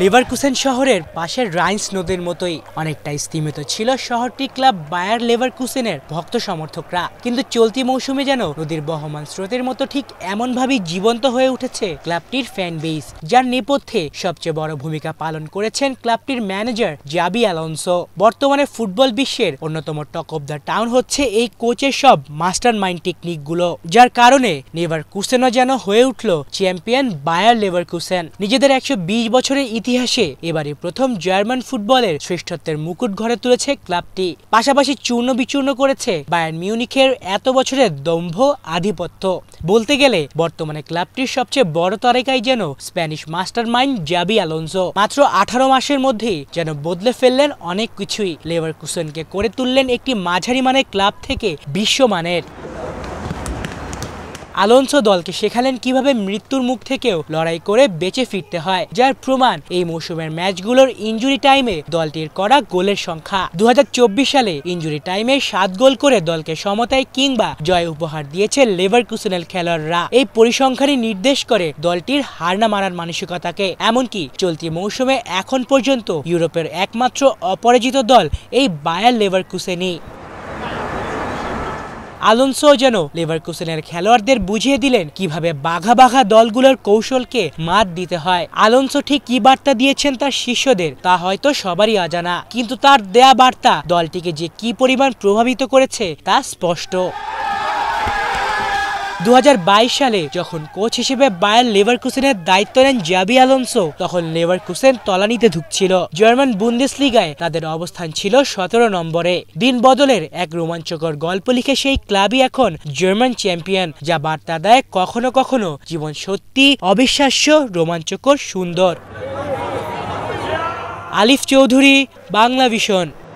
Leverkusen শহরের পাশের রাইন্স নদীর মতোই অনেকটাই স্তিমিত ছিল শহরটি ক্লাব বায়ার লেভারকুসেনের ভক্ত সমর্থকরা কিন্তু চলতি মৌসুমে যেন নদীর বহমান স্রোতের মতো ঠিক এমনভাবেই জীবন্ত হয়ে উঠেছে ক্লাবটির ফ্যান বেস যার নেপথ্যে সবচেয়ে বড় ভূমিকা পালন করেছেন ক্লাবটির ম্যানেজার জাবি অ্যালonso বর্তমানে ফুটবল বিশ্বের অন্যতম টক অব দ্য টাউন হচ্ছে এই কোচের সব মাস্টার মাইন্ড টেকনিকগুলো যার কারণে লেভার কুসেনও যেন হয়ে উঠল চ্যাম্পিয়ন বায়ার লেভার কুসেন নিজেদের একশো বছরের ইতিহাসে এবারে প্রথম জার্মান ফুটবলের শ্রেষ্ঠত্বের মুকুট ঘরে তুলেছে ক্লাবটি পাশাপাশি চূর্ণ বিচূর্ণ করেছে বায়ার্ন মিউনিখের এত বছরের দম্ভ আধিপত্য বলতে গেলে বর্তমানে ক্লাবটির সবচেয়ে বড় তালিকায় যেন Spanish mastermind Xabi Alonso মাত্র আঠারো মাসের মধ্যেই যেন বদলে ফেললেন অনেক কিছুই লেভার কুসনকে করে তুললেন একটি মাঝারি মানের ক্লাব থেকে বিশ্বমানের আলোনসো দলকে শেখালেন কিভাবে মৃত্যুর মুখ থেকেও লড়াই করে বেঁচে ফিরতে হয় যার প্রমাণ এই মৌসুমের ম্যাচগুলোর ইঞ্জুরি টাইমে দলটির করা গোলের সংখ্যা দু সালে ইঞ্জুরি টাইমে সাত গোল করে দলকে সমতায় কিংবা জয় উপহার দিয়েছে লেভার কুসেনের খেলোয়াড়রা এই পরিসংখ্যানই নির্দেশ করে দলটির হার না মারার মানসিকতাকে এমনকি চলতি মৌসুমে এখন পর্যন্ত ইউরোপের একমাত্র অপরাজিত দল এই বায়ার লেভার কুসেনি আলোনসো যেন লেভারকুসেনের খেলোয়াড়দের বুঝিয়ে দিলেন কিভাবে বাঘা বাঘা দলগুলোর কৌশলকে মাত দিতে হয় আলোনসো ঠিক কি বার্তা দিয়েছেন তার শিষ্যদের তা হয়তো সবারই অজানা কিন্তু তার দেয়া বার্তা দলটিকে যে কি পরিমাণ প্রভাবিত করেছে তা স্পষ্ট দু সালে যখন কোচ হিসেবে বায়ার লেভারকুসেনের দায়িত্ব নেন জাবি আলোনসো তখন লেভারকুসেন তলানিতে ঢুকছিল জার্মান বুন্দেস লিগায় তাদের অবস্থান ছিল সতেরো নম্বরে দিন বদলের এক রোমাঞ্চকর গল্প লিখে সেই ক্লাবই এখন জার্মান চ্যাম্পিয়ন যা বার্তা দেয় কখনো কখনো জীবন সত্যি অবিশ্বাস্য রোমাঞ্চকর সুন্দর আলিফ চৌধুরী বাংলা ভিশন